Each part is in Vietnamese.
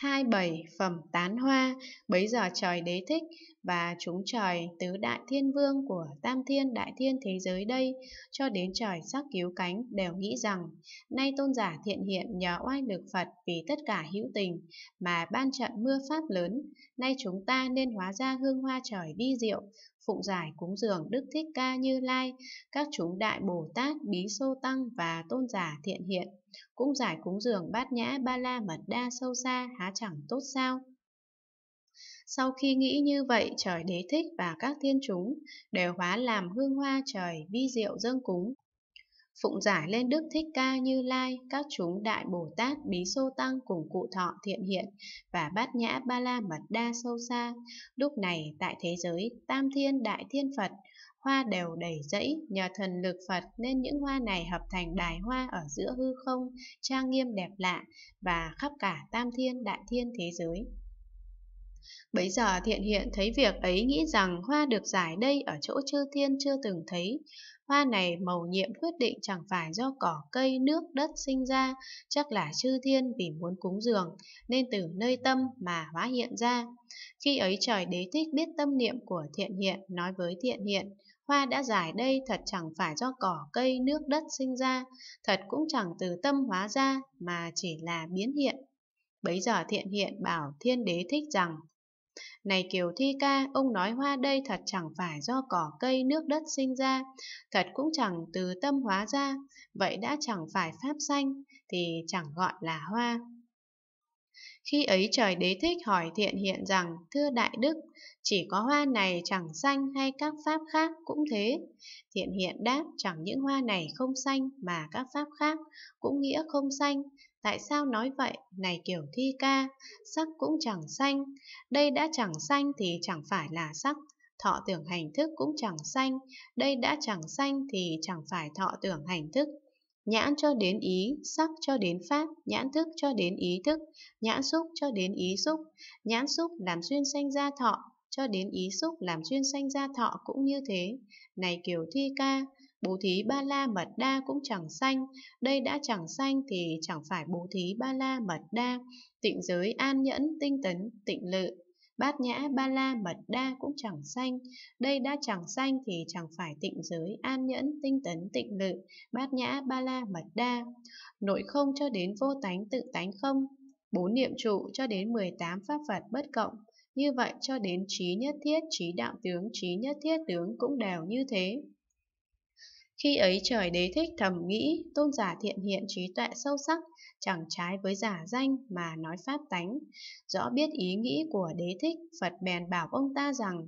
hai bảy phẩm tán hoa, bấy giờ trời đế thích và chúng trời tứ đại thiên vương của tam thiên đại thiên thế giới đây, cho đến trời sắc cứu cánh đều nghĩ rằng, nay tôn giả thiện hiện nhờ oai lực Phật vì tất cả hữu tình mà ban trận mưa pháp lớn, nay chúng ta nên hóa ra hương hoa trời vi diệu, phụng giải cúng dường Đức Thích Ca Như Lai, các chúng đại Bồ Tát, Bí Sô Tăng và tôn giả thiện hiện cũng giải cúng dường bát nhã ba la mật đa sâu xa há chẳng tốt sao sau khi nghĩ như vậy trời đế thích và các thiên chúng đều hóa làm hương hoa trời vi diệu dâng cúng phụng giải lên Đức Thích Ca Như Lai, các chúng Đại Bồ Tát Bí Sô Tăng cùng cụ thọ thiện hiện và bát nhã ba la mật đa sâu xa. Lúc này tại thế giới Tam Thiên Đại Thiên Phật, hoa đều đầy rẫy, nhờ thần lực Phật nên những hoa này hợp thành đài hoa ở giữa hư không, trang nghiêm đẹp lạ và khắp cả Tam Thiên Đại Thiên thế giới. Bấy giờ thiện hiện thấy việc ấy nghĩ rằng hoa được giải đây ở chỗ chư thiên chưa từng thấy. Hoa này màu nhiệm quyết định chẳng phải do cỏ cây nước đất sinh ra, chắc là chư thiên vì muốn cúng dường, nên từ nơi tâm mà hóa hiện ra. Khi ấy trời đế thích biết tâm niệm của thiện hiện, nói với thiện hiện, hoa đã giải đây thật chẳng phải do cỏ cây nước đất sinh ra, thật cũng chẳng từ tâm hóa ra, mà chỉ là biến hiện. Bấy giờ thiện hiện bảo thiên đế thích rằng, này Kiều Thi ca, ông nói hoa đây thật chẳng phải do cỏ cây nước đất sinh ra, thật cũng chẳng từ tâm hóa ra, vậy đã chẳng phải pháp xanh thì chẳng gọi là hoa. Khi ấy trời đế thích hỏi thiện hiện rằng, thưa đại đức, chỉ có hoa này chẳng xanh hay các pháp khác cũng thế. Thiện hiện đáp, chẳng những hoa này không xanh mà các pháp khác cũng nghĩa không xanh, Tại sao nói vậy? Này kiểu thi ca, sắc cũng chẳng xanh. Đây đã chẳng xanh thì chẳng phải là sắc. Thọ tưởng hành thức cũng chẳng xanh. Đây đã chẳng xanh thì chẳng phải thọ tưởng hành thức. Nhãn cho đến ý, sắc cho đến pháp, nhãn thức cho đến ý thức, nhãn xúc cho đến ý xúc. Nhãn xúc làm duyên sanh ra thọ, cho đến ý xúc làm duyên sanh ra thọ cũng như thế. Này kiểu thi ca, Bố thí ba la mật đa cũng chẳng sanh, đây đã chẳng sanh thì chẳng phải bố thí ba la mật đa, tịnh giới an nhẫn, tinh tấn, tịnh lự. Bát nhã ba la mật đa cũng chẳng sanh, đây đã chẳng sanh thì chẳng phải tịnh giới an nhẫn, tinh tấn, tịnh lự, bát nhã ba la mật đa. Nội không cho đến vô tánh tự tánh không, bốn niệm trụ cho đến 18 pháp phật bất cộng, như vậy cho đến trí nhất thiết, trí đạo tướng, trí nhất thiết tướng cũng đều như thế. Khi ấy trời đế thích thầm nghĩ, tôn giả thiện hiện trí tuệ sâu sắc, chẳng trái với giả danh mà nói pháp tánh. Rõ biết ý nghĩ của đế thích, Phật bèn bảo ông ta rằng,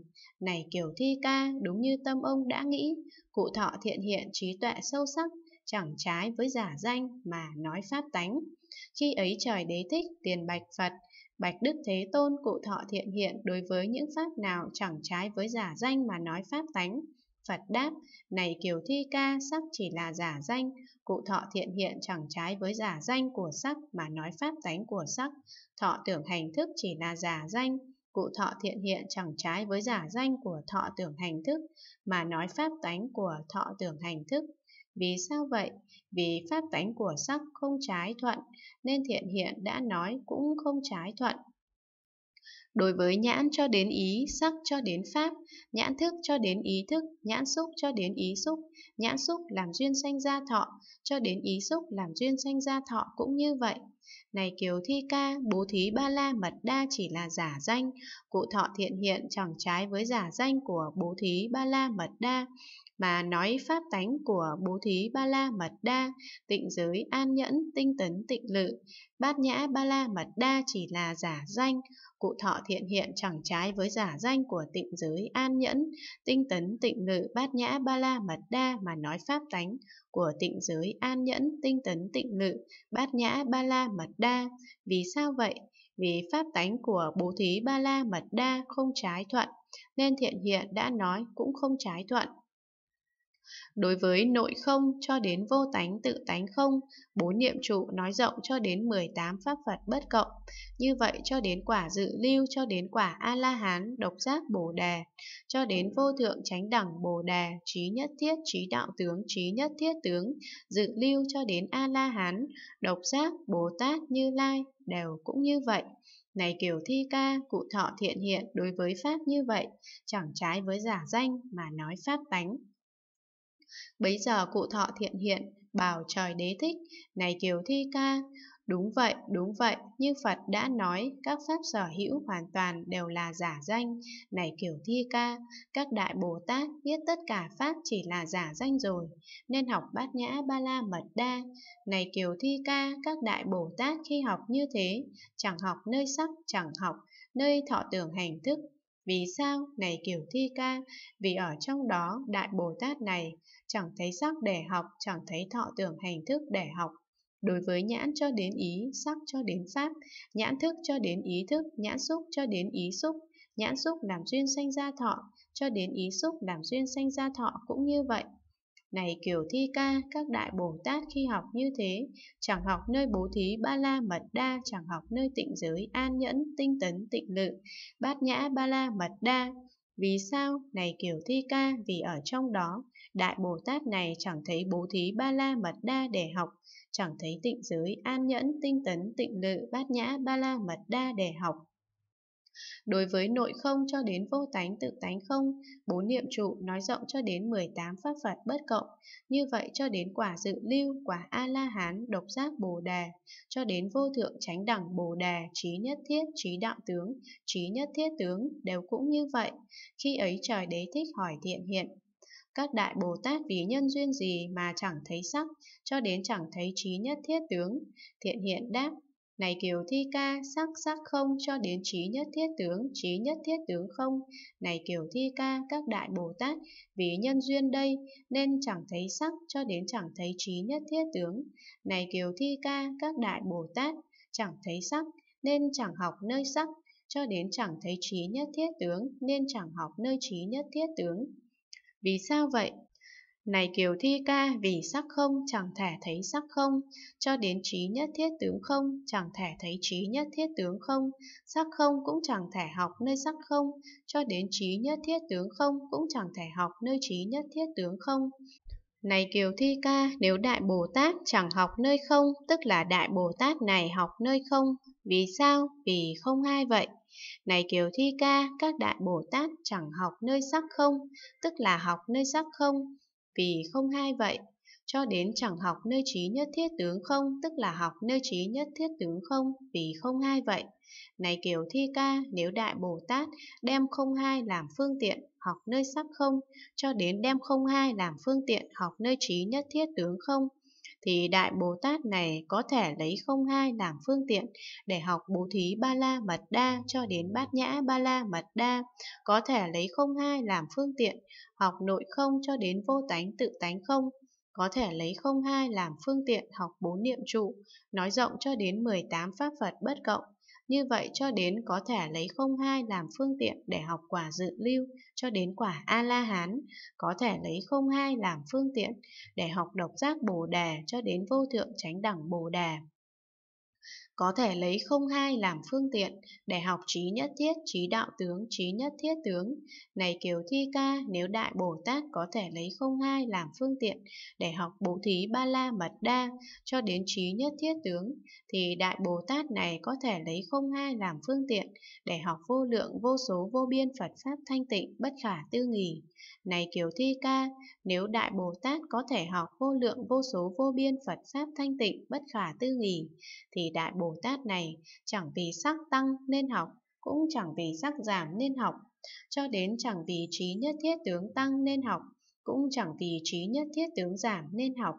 này kiểu thi ca, đúng như tâm ông đã nghĩ, cụ thọ thiện hiện trí tuệ sâu sắc, chẳng trái với giả danh mà nói pháp tánh. Khi ấy trời đế thích, tiền bạch Phật, Bạch Đức Thế Tôn cụ thọ thiện hiện đối với những pháp nào chẳng trái với giả danh mà nói pháp tánh. Phật đáp, này Kiều Thi Ca, sắc chỉ là giả danh, cụ thọ thiện hiện chẳng trái với giả danh của sắc mà nói pháp tánh của sắc, thọ tưởng hành thức chỉ là giả danh, cụ thọ thiện hiện chẳng trái với giả danh của thọ tưởng hành thức mà nói pháp tánh của thọ tưởng hành thức. Vì sao vậy? Vì pháp tánh của sắc không trái thuận, nên thiện hiện đã nói cũng không trái thuận. Đối với nhãn cho đến ý, sắc cho đến pháp, nhãn thức cho đến ý thức, nhãn xúc cho đến ý xúc, nhãn xúc làm duyên sanh ra thọ, cho đến ý xúc làm duyên sanh ra thọ cũng như vậy. Này Kiều Thi Ca, bố thí ba la mật đa chỉ là giả danh, cụ thọ thiện hiện chẳng trái với giả danh của bố thí ba la mật đa, mà nói pháp tánh của bố thí ba la mật đa, tịnh giới an nhẫn, tinh tấn tịnh lự, bát nhã ba la mật đa chỉ là giả danh, cụ thọ thiện hiện chẳng trái với giả danh của tịnh giới an nhẫn, tinh tấn tịnh lự bát nhã ba la mật đa mà nói pháp tánh của tịnh giới an nhẫn, tinh tấn tịnh lự, bát nhã ba la mật đa. Vì sao vậy? Vì pháp tánh của bố thí ba la mật đa không trái thuận, nên thiện hiện đã nói cũng không trái thuận. Đối với nội không cho đến vô tánh tự tánh không, bốn niệm trụ nói rộng cho đến 18 pháp Phật bất cộng. Như vậy cho đến quả dự lưu, cho đến quả A-la-hán, độc giác Bồ Đề, cho đến vô thượng chánh đẳng Bồ Đề, trí nhất thiết, trí đạo tướng, trí nhất thiết tướng, dự lưu cho đến A-la-hán, độc giác, Bồ Tát, Như Lai, đều cũng như vậy. Này kiểu thi ca, cụ thọ thiện hiện đối với Pháp như vậy, chẳng trái với giả danh mà nói Pháp tánh. Bấy giờ cụ thọ thiện hiện, bảo trời đế thích, này kiều thi ca, Đúng vậy, đúng vậy, như Phật đã nói, các pháp sở hữu hoàn toàn đều là giả danh. Này kiểu thi ca, các đại Bồ Tát biết tất cả pháp chỉ là giả danh rồi, nên học bát nhã ba la mật đa. Này kiểu thi ca, các đại Bồ Tát khi học như thế, chẳng học nơi sắc, chẳng học nơi thọ tưởng hành thức. Vì sao? Này kiểu thi ca, vì ở trong đó đại Bồ Tát này chẳng thấy sắc để học, chẳng thấy thọ tưởng hành thức để học. Đối với nhãn cho đến ý, sắc cho đến pháp, nhãn thức cho đến ý thức, nhãn xúc cho đến ý xúc, nhãn xúc làm duyên sanh ra thọ, cho đến ý xúc làm duyên sanh ra thọ cũng như vậy. Này kiểu thi ca, các đại Bồ Tát khi học như thế, chẳng học nơi bố thí ba la mật đa, chẳng học nơi tịnh giới an nhẫn, tinh tấn, tịnh lự, bát nhã ba la mật đa, vì sao? Này Kiều Thi Ca, vì ở trong đó, Đại Bồ Tát này chẳng thấy bố thí ba la mật đa để học, chẳng thấy tịnh giới, an nhẫn, tinh tấn, tịnh lự, bát nhã, ba la mật đa để học, Đối với nội không cho đến vô tánh tự tánh không, bốn niệm trụ nói rộng cho đến 18 pháp Phật bất cộng, như vậy cho đến quả dự lưu, quả A-la-hán, độc giác Bồ Đề, cho đến vô thượng chánh đẳng Bồ Đề, trí nhất thiết, trí đạo tướng, trí nhất thiết tướng đều cũng như vậy. Khi ấy trời đế thích hỏi thiện hiện, các đại Bồ Tát vì nhân duyên gì mà chẳng thấy sắc, cho đến chẳng thấy trí nhất thiết tướng. Thiện hiện đáp, này kiều thi ca, sắc sắc không cho đến trí nhất thiết tướng, trí nhất thiết tướng không. Này kiều thi ca, các đại Bồ Tát, vì nhân duyên đây, nên chẳng thấy sắc cho đến chẳng thấy trí nhất thiết tướng. Này kiều thi ca, các đại Bồ Tát, chẳng thấy sắc, nên chẳng học nơi sắc, cho đến chẳng thấy trí nhất thiết tướng, nên chẳng học nơi trí nhất thiết tướng. Vì sao vậy? Này Kiều Thi ca, vì sắc không chẳng thể thấy sắc không, cho đến trí nhất thiết tướng không chẳng thể thấy trí nhất thiết tướng không, sắc không cũng chẳng thể học nơi sắc không, cho đến trí nhất thiết tướng không cũng chẳng thể học nơi trí nhất thiết tướng không. Này Kiều Thi Ca, nếu Đại Bồ Tát chẳng học nơi không, tức là Đại Bồ Tát này học nơi không. Vì sao? Vì không ai vậy. Này Kiều Thi Ca, các Đại Bồ Tát chẳng học nơi sắc không, tức là học nơi sắc không vì không hai vậy, cho đến chẳng học nơi trí nhất thiết tướng không, tức là học nơi trí nhất thiết tướng không, vì không hai vậy. Này kiểu thi ca, nếu Đại Bồ Tát đem không hai làm phương tiện, học nơi sắc không, cho đến đem không hai làm phương tiện học nơi trí nhất thiết tướng không, thì Đại Bồ Tát này có thể lấy không hai làm phương tiện để học bố thí ba la mật đa cho đến bát nhã ba la mật đa, có thể lấy không hai làm phương tiện học nội không cho đến vô tánh tự tánh không, có thể lấy không hai làm phương tiện học bốn niệm trụ, nói rộng cho đến 18 pháp Phật bất cộng, như vậy cho đến có thể lấy không hai làm phương tiện để học quả dự lưu cho đến quả A-la-hán, có thể lấy không hai làm phương tiện để học độc giác Bồ Đề cho đến vô thượng chánh đẳng Bồ Đề có thể lấy không hai làm phương tiện để học trí nhất thiết, trí đạo tướng, trí nhất thiết tướng. Này Kiều Thi Ca, nếu Đại Bồ Tát có thể lấy không hai làm phương tiện để học bố thí ba la mật đa cho đến trí nhất thiết tướng, thì Đại Bồ Tát này có thể lấy không hai làm phương tiện để học vô lượng vô số vô biên Phật Pháp thanh tịnh bất khả tư nghỉ. Này Kiều Thi Ca, nếu Đại Bồ Tát có thể học vô lượng vô số vô biên Phật Pháp thanh tịnh bất khả tư nghỉ, thì Đại Bồ Bồ Tát này chẳng vì sắc tăng nên học, cũng chẳng vì sắc giảm nên học, cho đến chẳng vì trí nhất thiết tướng tăng nên học, cũng chẳng vì trí nhất thiết tướng giảm nên học.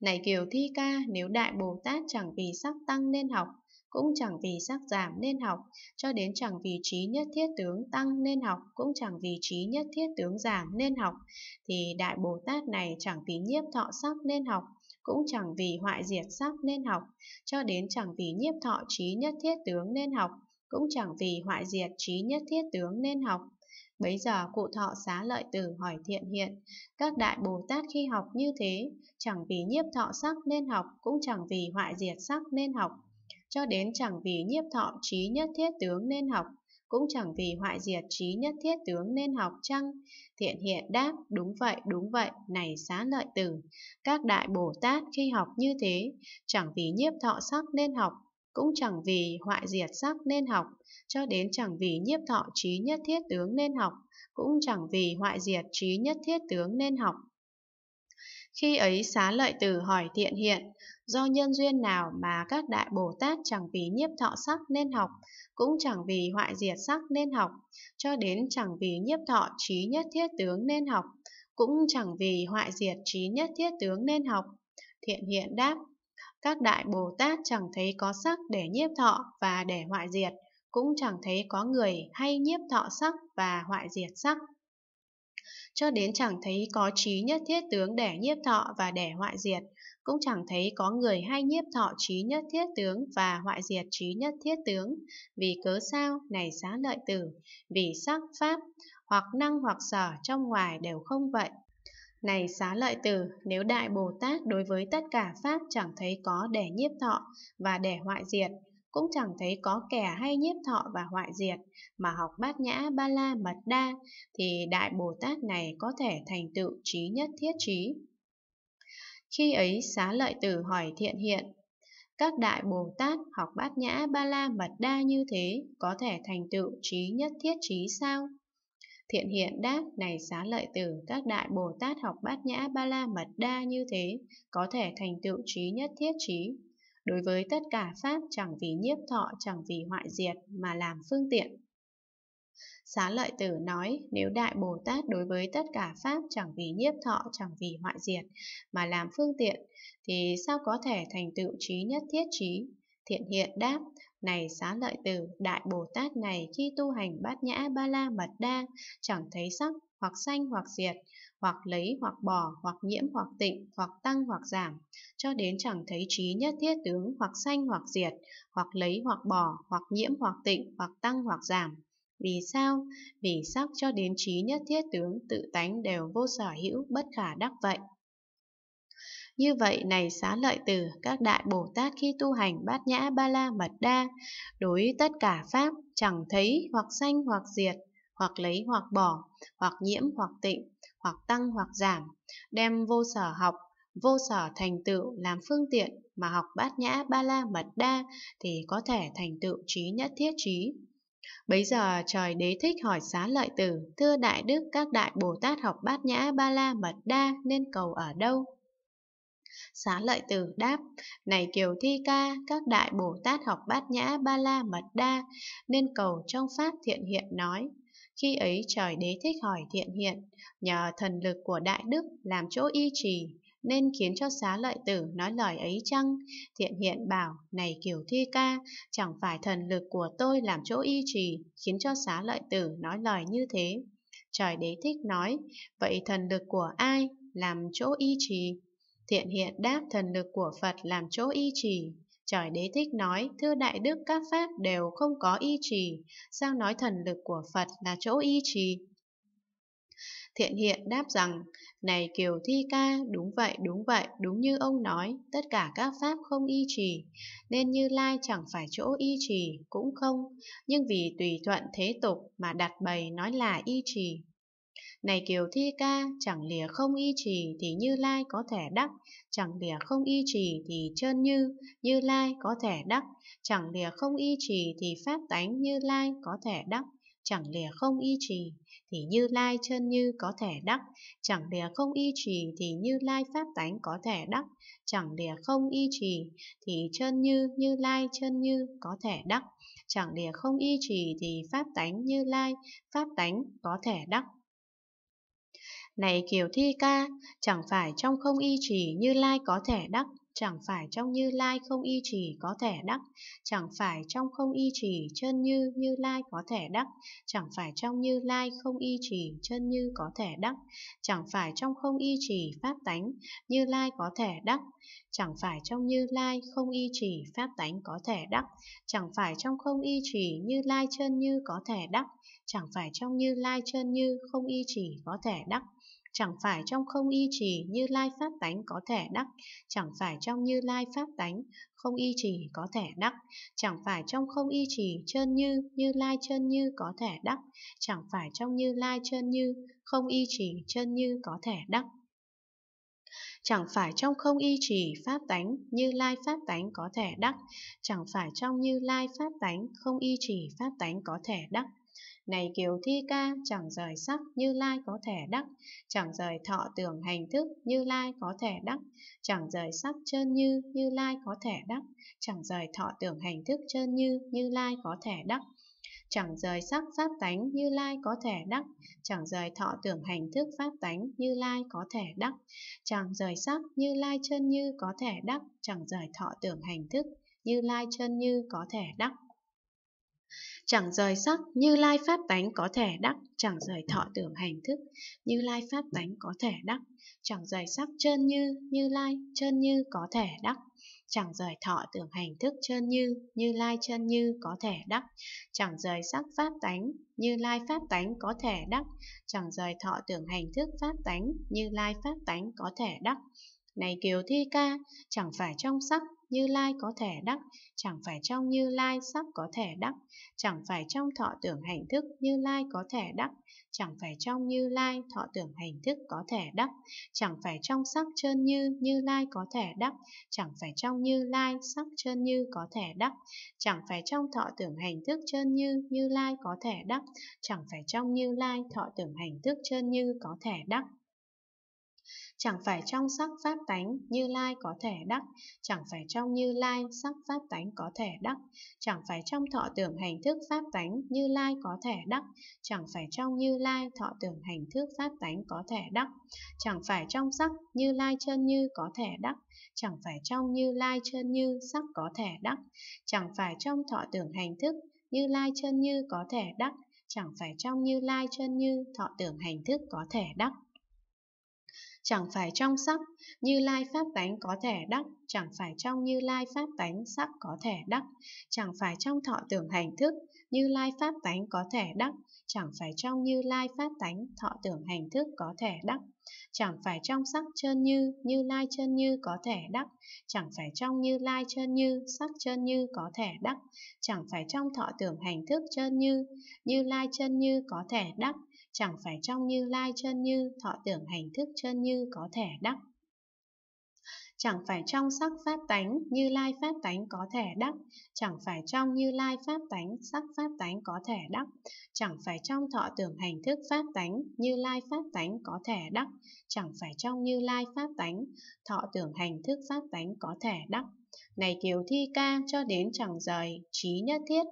Này Kiều Thi Ca, nếu Đại Bồ Tát chẳng vì sắc tăng nên học, cũng chẳng vì sắc giảm nên học, cho đến chẳng vì trí nhất thiết tướng tăng nên học, cũng chẳng vì trí nhất thiết tướng giảm nên học, thì Đại Bồ Tát này chẳng vì nhiếp thọ sắc nên học, cũng chẳng vì hoại diệt sắc nên học, cho đến chẳng vì nhiếp thọ trí nhất thiết tướng nên học, cũng chẳng vì hoại diệt trí nhất thiết tướng nên học. Bấy giờ cụ thọ xá lợi tử hỏi thiện hiện, các đại Bồ Tát khi học như thế, chẳng vì nhiếp thọ sắc nên học, cũng chẳng vì hoại diệt sắc nên học, cho đến chẳng vì nhiếp thọ trí nhất thiết tướng nên học, cũng chẳng vì hoại diệt trí nhất thiết tướng nên học chăng? Thiện hiện đáp, đúng vậy, đúng vậy, này xá lợi tử. Các đại Bồ Tát khi học như thế, chẳng vì nhiếp thọ sắc nên học, cũng chẳng vì hoại diệt sắc nên học, cho đến chẳng vì nhiếp thọ trí nhất thiết tướng nên học, cũng chẳng vì hoại diệt trí nhất thiết tướng nên học. Khi ấy xá lợi tử hỏi thiện hiện, do nhân duyên nào mà các đại Bồ Tát chẳng vì nhiếp thọ sắc nên học, cũng chẳng vì hoại diệt sắc nên học, cho đến chẳng vì nhiếp thọ trí nhất thiết tướng nên học, cũng chẳng vì hoại diệt trí nhất thiết tướng nên học. Thiện hiện đáp, các đại Bồ Tát chẳng thấy có sắc để nhiếp thọ và để hoại diệt, cũng chẳng thấy có người hay nhiếp thọ sắc và hoại diệt sắc cho đến chẳng thấy có trí nhất thiết tướng để nhiếp thọ và để hoại diệt, cũng chẳng thấy có người hay nhiếp thọ trí nhất thiết tướng và hoại diệt trí nhất thiết tướng, vì cớ sao này xá lợi tử, vì sắc pháp, hoặc năng hoặc sở trong ngoài đều không vậy. Này xá lợi tử, nếu Đại Bồ Tát đối với tất cả Pháp chẳng thấy có để nhiếp thọ và để hoại diệt, cũng chẳng thấy có kẻ hay nhiếp thọ và hoại diệt mà học bát nhã ba la mật đa thì đại bồ tát này có thể thành tựu trí nhất thiết trí khi ấy xá lợi tử hỏi thiện hiện các đại bồ tát học bát nhã ba la mật đa như thế có thể thành tựu trí nhất thiết trí sao Thiện hiện đáp này xá lợi tử các đại Bồ Tát học bát nhã ba la mật đa như thế, có thể thành tựu trí nhất thiết trí đối với tất cả pháp chẳng vì nhiếp thọ chẳng vì hoại diệt mà làm phương tiện. Xá lợi tử nói, nếu Đại Bồ Tát đối với tất cả Pháp chẳng vì nhiếp thọ, chẳng vì hoại diệt, mà làm phương tiện, thì sao có thể thành tựu trí nhất thiết trí? Thiện hiện đáp, này xá lợi tử, Đại Bồ Tát này khi tu hành bát nhã ba la mật đa, chẳng thấy sắc, hoặc sanh hoặc diệt, hoặc lấy hoặc bỏ, hoặc nhiễm hoặc tịnh, hoặc tăng hoặc giảm, cho đến chẳng thấy trí nhất thiết tướng hoặc sanh hoặc diệt, hoặc lấy hoặc bỏ, hoặc nhiễm hoặc tịnh, hoặc tăng hoặc giảm. Vì sao? Vì sắc cho đến trí nhất thiết tướng tự tánh đều vô sở hữu bất khả đắc vậy. Như vậy này xá lợi từ các đại Bồ Tát khi tu hành bát nhã ba la mật đa, đối tất cả Pháp chẳng thấy hoặc sanh hoặc diệt, hoặc lấy hoặc bỏ, hoặc nhiễm hoặc tịnh, hoặc tăng hoặc giảm, đem vô sở học vô sở thành tựu làm phương tiện mà học bát nhã ba la mật đa thì có thể thành tựu trí nhất thiết trí. Bấy giờ trời đế thích hỏi xá lợi tử, thưa đại đức các đại Bồ Tát học bát nhã ba la mật đa nên cầu ở đâu? Xá lợi tử đáp, này Kiều Thi Ca, các đại Bồ Tát học bát nhã ba la mật đa nên cầu trong Pháp thiện hiện nói. Khi ấy trời đế thích hỏi thiện hiện, nhờ thần lực của đại đức làm chỗ y trì, nên khiến cho xá lợi tử nói lời ấy chăng? Thiện hiện bảo, này kiểu thi ca, chẳng phải thần lực của tôi làm chỗ y trì, khiến cho xá lợi tử nói lời như thế. Trời đế thích nói, vậy thần lực của ai làm chỗ y trì? Thiện hiện đáp thần lực của Phật làm chỗ y trì. Trời đế thích nói, thưa đại đức các pháp đều không có y trì, sao nói thần lực của Phật là chỗ y trì? Thiện hiện đáp rằng, này Kiều Thi Ca, đúng vậy, đúng vậy, đúng như ông nói, tất cả các pháp không y trì, nên Như Lai chẳng phải chỗ y trì, cũng không, nhưng vì tùy thuận thế tục mà đặt bày nói là y trì. Này Kiều Thi Ca, chẳng lìa không y trì thì Như Lai có thể đắc, chẳng lìa không y trì thì chơn như, Như Lai có thể đắc, chẳng lìa không y trì thì pháp tánh Như Lai có thể đắc chẳng lẽ không y trì, thì như lai chân như có thể đắc, chẳng lẽ không y trì thì như lai pháp tánh có thể đắc, chẳng lẽ không y trì thì chân như như lai chân như có thể đắc, chẳng lẽ không y trì thì pháp tánh như lai, pháp tánh có thể đắc. Này Kiều Thi Ca, chẳng phải trong không y trì như lai có thể đắc, chẳng phải trong như lai không y trì có thể đắc, chẳng phải trong không y trì chân như như lai có thể đắc, chẳng phải trong như lai không y trì chân như có thể đắc, chẳng phải trong không y trì pháp tánh như lai có thể đắc, chẳng phải trong như lai không y trì pháp tánh có thể đắc, chẳng phải trong không y trì như lai chân như có thể đắc, chẳng phải trong như lai chân như không y trì có thể đắc chẳng phải trong không y trì như lai pháp tánh có thể đắc, chẳng phải trong như lai pháp tánh không y trì có thể đắc, chẳng phải trong không y trì chân như như lai chân như có thể đắc, chẳng phải trong như lai chân như không y trì chân như có thể đắc chẳng phải trong không y trì pháp tánh như lai pháp tánh có thể đắc, chẳng phải trong như lai pháp tánh không y trì pháp tánh có thể đắc, này kiều thi ca chẳng rời sắc như lai có thể đắc chẳng rời thọ tưởng hành thức như lai có thể đắc chẳng rời sắc chân như như lai có thể đắc chẳng rời thọ tưởng hành thức chân như như lai có thể đắc chẳng rời sắc pháp tánh như lai có thể đắc chẳng rời thọ tưởng hành thức pháp tánh như lai có thể đắc chẳng rời sắc như lai chân như có thể đắc chẳng rời thọ tưởng hành thức như lai chân như có thể đắc chẳng rời sắc, như lai pháp tánh có thể đắc, chẳng rời thọ tưởng hành thức, như lai pháp tánh có thể đắc, chẳng rời sắc chân như, như lai, chân như có thể đắc, chẳng rời thọ tưởng hành thức chân như, như lai chân như có thể đắc, chẳng rời sắc pháp tánh, như lai pháp tánh có thể đắc, chẳng rời thọ tưởng hành thức pháp tánh, như lai pháp tánh có thể đắc. Này Kiều Thi Ca, chẳng phải trong sắc như lai có thể đắc, chẳng phải trong như lai sắc có thể đắc, chẳng phải trong thọ tưởng hành thức như lai có thể đắc, chẳng phải trong như lai thọ tưởng hành thức có thể đắc, chẳng phải trong sắc chân như như lai có thể đắc, chẳng phải trong như lai sắc chân như có thể đắc, chẳng phải trong thọ tưởng hành thức chân như như lai có thể đắc, chẳng phải trong như lai thọ tưởng hành thức chân như có thể đắc chẳng phải trong sắc pháp tánh như lai có thể đắc, chẳng phải trong như lai sắc pháp tánh có thể đắc, chẳng phải trong thọ tưởng hành thức pháp tánh như lai có thể đắc, chẳng phải trong như lai thọ tưởng hành thức pháp tánh có thể đắc, chẳng phải trong sắc như lai chân như có thể đắc, chẳng phải trong như lai chân như sắc có thể đắc, chẳng phải trong thọ tưởng hành thức như lai chân như có thể đắc, chẳng phải trong như lai chân như thọ tưởng hành thức có thể đắc chẳng phải trong sắc, như lai pháp tánh có thể đắc, chẳng phải trong như lai pháp tánh sắc có thể đắc, chẳng phải trong thọ tưởng hành thức, như lai pháp tánh có thể đắc, chẳng phải trong như lai pháp tánh thọ tưởng hành thức có thể đắc, chẳng phải trong sắc chân như, như lai chân như có thể đắc, chẳng phải trong như lai chân như, sắc chân như có thể đắc, chẳng phải trong thọ tưởng hành thức chân như, như lai chân như có thể đắc, chẳng phải trong như lai chân như thọ tưởng hành thức chân như có thể đắc chẳng phải trong sắc pháp tánh như lai pháp tánh có thể đắc chẳng phải trong như lai pháp tánh sắc pháp tánh có thể đắc chẳng phải trong thọ tưởng hành thức pháp tánh như lai pháp tánh có thể đắc chẳng phải trong như lai pháp tánh thọ tưởng hành thức pháp tánh có thể đắc này kiều thi ca cho đến chẳng rời trí nhất thiết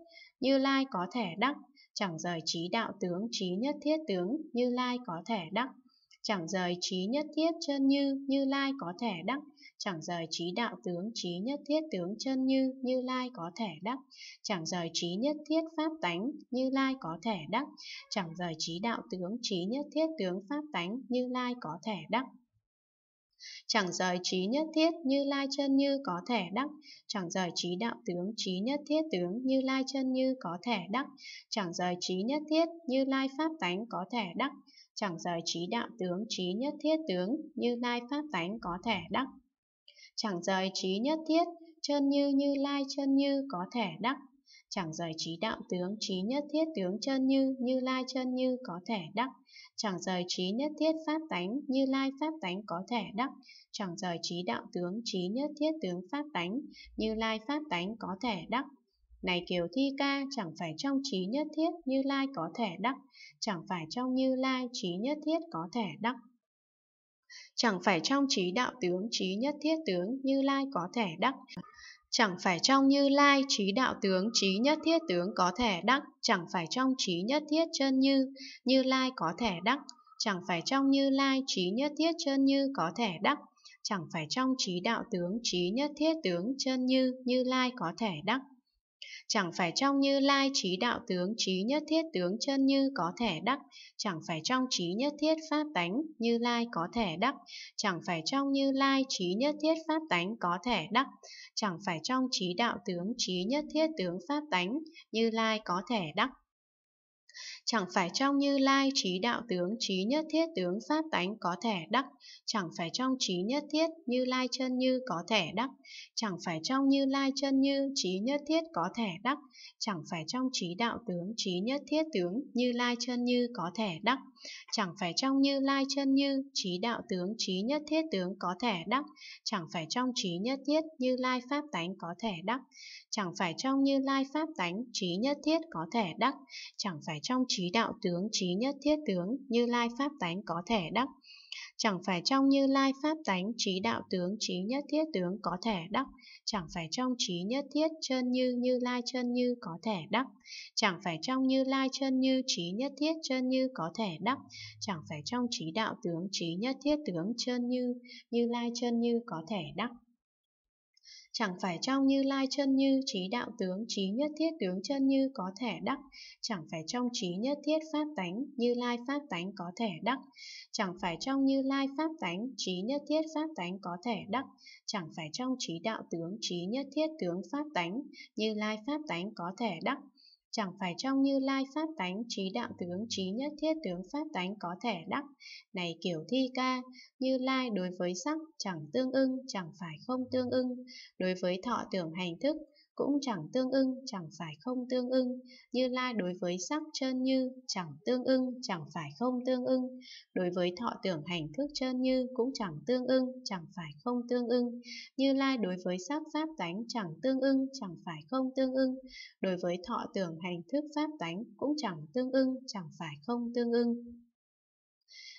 như lai có thể đắc chẳng rời trí đạo tướng trí nhất thiết tướng như lai có thể đắc chẳng rời trí nhất thiết chân như như lai có thể đắc chẳng rời trí đạo tướng trí nhất thiết tướng chân như như lai có thể đắc chẳng rời trí nhất thiết pháp tánh như lai có thể đắc chẳng rời trí đạo tướng trí nhất thiết tướng pháp tánh như lai có thể đắc chẳng rời trí nhất thiết như lai chân như có thể đắc chẳng rời trí đạo tướng trí nhất thiết tướng như lai chân như có thể đắc chẳng rời trí nhất thiết như lai pháp tánh có thể đắc chẳng rời trí đạo tướng trí nhất thiết tướng như lai pháp tánh có thể đắc chẳng rời trí nhất thiết chân như như lai chân như có thể đắc chẳng rời trí đạo tướng trí nhất thiết tướng chân như như lai chân như có thể đắc chẳng rời trí nhất thiết pháp tánh như lai pháp tánh có thể đắc, chẳng rời trí đạo tướng trí nhất thiết tướng pháp tánh như lai pháp tánh có thể đắc. Này kiều thi ca, chẳng phải trong trí nhất thiết như lai có thể đắc, chẳng phải trong như lai trí nhất thiết có thể đắc. Chẳng phải trong trí đạo tướng trí nhất thiết tướng như lai có thể đắc, chẳng phải trong như lai trí đạo tướng trí nhất thiết tướng có thể đắc chẳng phải trong trí nhất thiết chân như như lai có thể đắc chẳng phải trong như lai trí nhất thiết chân như có thể đắc chẳng phải trong trí đạo tướng trí nhất thiết tướng chân như như lai có thể đắc chẳng phải trong như lai trí đạo tướng trí nhất thiết tướng chân như có thể đắc, chẳng phải trong trí nhất thiết pháp tánh như lai có thể đắc, chẳng phải trong như lai trí nhất thiết pháp tánh có thể đắc, chẳng phải trong trí đạo tướng trí nhất thiết tướng pháp tánh như lai có thể đắc chẳng phải trong như lai trí đạo tướng trí nhất thiết tướng pháp tánh có thể đắc chẳng phải trong trí nhất thiết như lai chân như có thể đắc chẳng phải trong như lai chân như trí nhất thiết có thể đắc chẳng phải trong trí đạo tướng trí nhất thiết tướng như lai chân như có thể đắc chẳng phải trong như lai chân như trí đạo tướng trí nhất thiết tướng có thể đắc chẳng phải trong trí nhất thiết như lai pháp tánh có thể đắc chẳng phải trong như lai pháp tánh trí nhất thiết có thể đắc chẳng phải trong trí đạo tướng trí nhất thiết tướng như lai pháp tánh có thể đắc chẳng phải trong như lai pháp tánh trí đạo tướng trí nhất thiết tướng có thể đắc chẳng phải trong trí nhất thiết chân như như lai chân như có thể đắc chẳng phải trong như lai chân như trí nhất thiết chân như có thể đắc chẳng phải trong trí đạo tướng trí nhất thiết tướng chân như như lai chân như có thể đắc chẳng phải trong như lai chân như trí đạo tướng trí nhất thiết tướng chân như có thể đắc chẳng phải trong trí nhất thiết pháp tánh như lai pháp tánh có thể đắc chẳng phải trong như lai pháp tánh trí nhất thiết pháp tánh có thể đắc chẳng phải trong trí đạo tướng trí nhất thiết tướng pháp tánh như lai pháp tánh có thể đắc chẳng phải trong như lai phát tánh trí đạo tướng trí nhất thiết tướng phát tánh có thể đắc này kiểu thi ca như lai đối với sắc chẳng tương ưng chẳng phải không tương ưng đối với thọ tưởng hành thức cũng chẳng tương ưng, chẳng phải không tương ưng. Như Lai đối với sắc trơn như, chẳng tương ưng, chẳng phải không tương ưng. Đối với thọ tưởng hành thức trơn như, cũng chẳng tương ưng, chẳng phải không tương ưng. Như Lai đối với sắc pháp tánh chẳng tương ưng, chẳng phải không tương ưng. Đối với thọ tưởng hành thức pháp tánh cũng chẳng tương ưng, chẳng phải không tương ưng.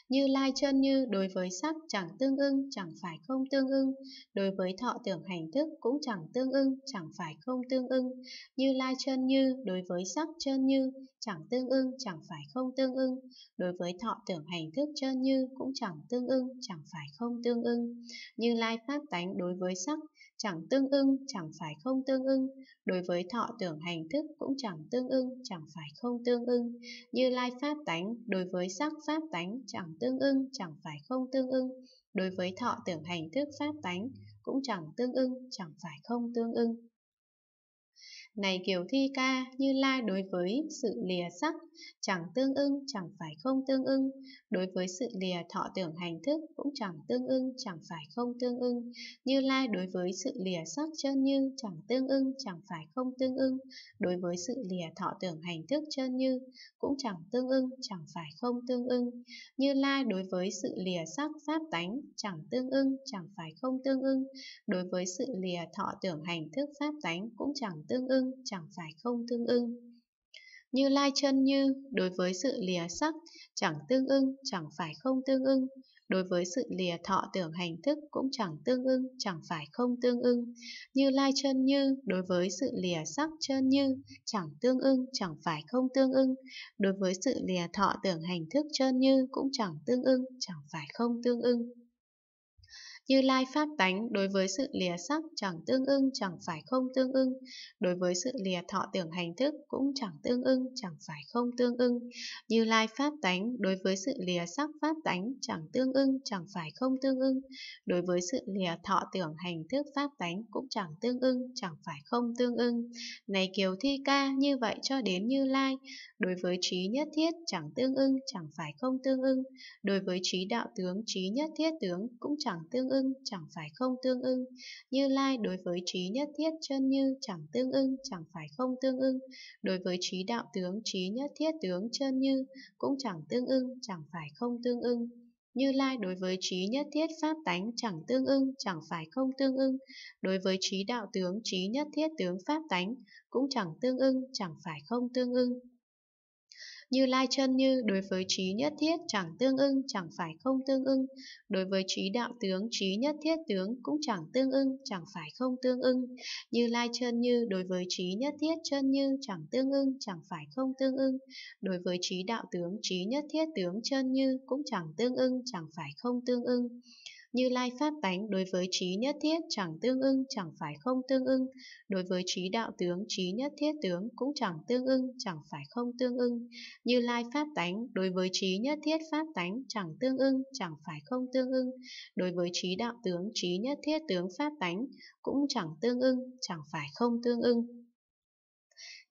Như lai chân như đối với sắc chẳng tương ưng, chẳng phải không tương ưng, đối với thọ tưởng hành thức cũng chẳng tương ưng, chẳng phải không tương ưng. Như lai chân như đối với sắc chân như, chẳng tương ưng, chẳng phải không tương ưng, đối với thọ tưởng hành thức chân như cũng chẳng tương ưng, chẳng phải không tương ưng. Như lai pháp tánh đối với sắc chẳng tương ưng, chẳng phải không tương ưng, đối với thọ tưởng hành thức cũng chẳng tương ưng, chẳng phải không tương ưng, như lai pháp tánh, đối với sắc pháp tánh chẳng tương ưng, chẳng phải không tương ưng, đối với thọ tưởng hành thức pháp tánh cũng chẳng tương ưng, chẳng phải không tương ưng. Này Kiều Thi Ca, Như Lai đối với sự lìa sắc, chẳng tương ưng, chẳng phải không tương ưng, Đối với sự lìa thọ tưởng hành thức cũng chẳng tương ưng, chẳng phải không tương ưng. Như Lai đối với sự lìa sắc chân như chẳng tương ưng, chẳng phải không tương ưng. Đối với sự lìa thọ tưởng hành thức chân như cũng chẳng tương ưng, chẳng phải không tương ưng. Như Lai đối với sự lìa sắc pháp tánh chẳng tương ưng, chẳng phải không tương ưng. Đối với sự lìa thọ tưởng hành thức pháp tánh cũng chẳng tương ưng, chẳng phải không tương ưng. Như lai chân như đối với sự lìa sắc chẳng tương ưng, chẳng phải không tương ưng. Đối với sự lìa thọ tưởng hành thức cũng chẳng tương ưng, chẳng phải không tương ưng. Như lai chân như đối với sự lìa sắc chân như chẳng tương ưng, chẳng phải không tương ưng. Đối với sự lìa thọ tưởng hành thức chân như cũng chẳng tương ưng, chẳng phải không tương ưng. Như lai pháp tánh đối với sự lìa sắc chẳng tương ưng chẳng phải không tương ưng, đối với sự lìa thọ tưởng hành thức cũng chẳng tương ưng chẳng phải không tương ưng. Như lai pháp tánh đối với sự lìa sắc pháp tánh chẳng tương ưng chẳng phải không tương ưng, đối với sự lìa thọ tưởng hành thức pháp tánh cũng chẳng tương ưng chẳng phải không tương ưng. Này kiều thi ca như vậy cho đến Như Lai, đối với trí nhất thiết chẳng tương ưng chẳng phải không tương ưng, đối với trí đạo tướng trí nhất thiết tướng cũng chẳng tương ưng ưng chẳng phải không tương ưng, Như Lai đối với trí nhất thiết chân như chẳng tương ưng chẳng phải không tương ưng, đối với trí đạo tướng trí nhất thiết tướng chân như cũng chẳng tương ưng chẳng phải không tương ưng. Như Lai đối với trí nhất thiết pháp tánh chẳng tương ưng, chẳng phải không tương ưng, đối với trí đạo tướng trí nhất thiết tướng pháp tánh cũng chẳng tương ưng, chẳng phải không tương ưng. Như Lai chân Như đối với trí nhất thiết chẳng tương ưng chẳng phải không tương ưng, đối với trí đạo tướng trí nhất thiết tướng cũng chẳng tương ưng chẳng phải không tương ưng. Như Lai chân Như đối với trí nhất thiết chân Như chẳng tương ưng chẳng phải không tương ưng, đối với trí đạo tướng trí nhất thiết tướng chân Như cũng chẳng tương ưng chẳng phải không tương ưng. Như lai pháp tánh đối với trí nhất thiết chẳng tương ưng chẳng phải không tương ưng, đối với trí đạo tướng trí nhất thiết tướng cũng chẳng tương ưng chẳng phải không tương ưng. Như lai pháp tánh đối với trí nhất thiết pháp tánh chẳng tương ưng chẳng phải không tương ưng, đối với trí đạo tướng trí nhất thiết tướng pháp tánh cũng chẳng tương ưng chẳng phải không tương ưng.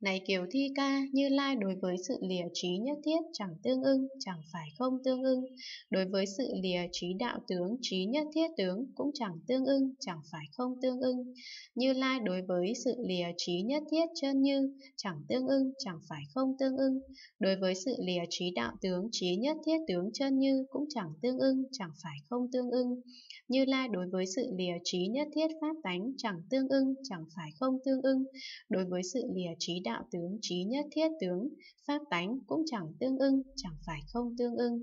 Này kiều thi ca, Như Lai đối với sự lìa trí nhất thiết chẳng tương ưng, chẳng phải không tương ưng. Đối với sự lìa trí đạo tướng, trí nhất thiết tướng cũng chẳng tương ưng, chẳng phải không tương ưng. Như Lai đối với sự lìa trí nhất thiết chân như, chẳng tương ưng, chẳng phải không tương ưng. Đối với sự lìa trí đạo tướng, trí nhất thiết tướng chân như cũng chẳng tương ưng, chẳng phải không tương ưng. Như Lai đối với sự lìa trí nhất thiết pháp tánh chẳng tương ưng, chẳng phải không tương ưng. Đối với sự lìa trí đạo đạo tướng trí nhất thiết tướng, pháp tánh cũng chẳng tương ưng, chẳng phải không tương ưng.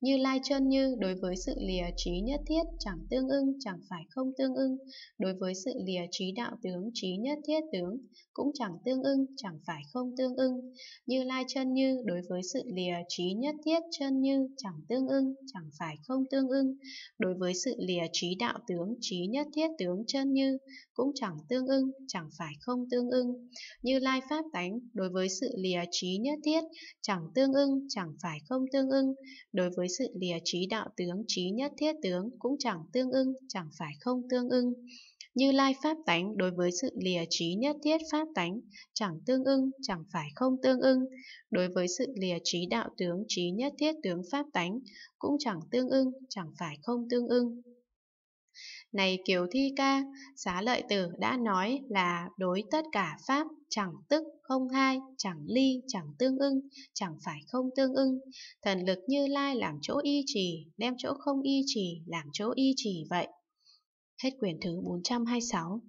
Như Lai chân như đối với sự lìa trí nhất thiết chẳng tương ưng, chẳng phải không tương ưng, đối với sự lìa trí đạo tướng trí nhất thiết tướng cũng chẳng tương ưng, chẳng phải không tương ưng. Như Lai chân như đối với sự lìa trí nhất thiết chân như chẳng tương ưng, chẳng phải không tương ưng, đối với sự lìa trí đạo tướng trí nhất thiết tướng chân như cũng chẳng tương ưng, chẳng phải không tương ưng. Như lai pháp tánh đối với sự lìa trí nhất thiết, chẳng tương ưng, chẳng phải không tương ưng. Đối với sự lìa trí đạo tướng, trí nhất thiết tướng cũng chẳng tương ưng, chẳng phải không tương ưng. Như lai pháp tánh đối với sự lìa trí nhất thiết pháp tánh, chẳng tương ưng, chẳng phải không tương ưng. Đối với sự lìa trí đạo tướng, trí nhất thiết tướng pháp tánh, cũng chẳng tương ưng, chẳng phải không tương ưng. Này Kiều Thi Ca, xá lợi tử đã nói là đối tất cả Pháp chẳng tức, không hai, chẳng ly, chẳng tương ưng, chẳng phải không tương ưng. Thần lực như lai làm chỗ y trì, đem chỗ không y trì làm chỗ y trì vậy. Hết quyển thứ 426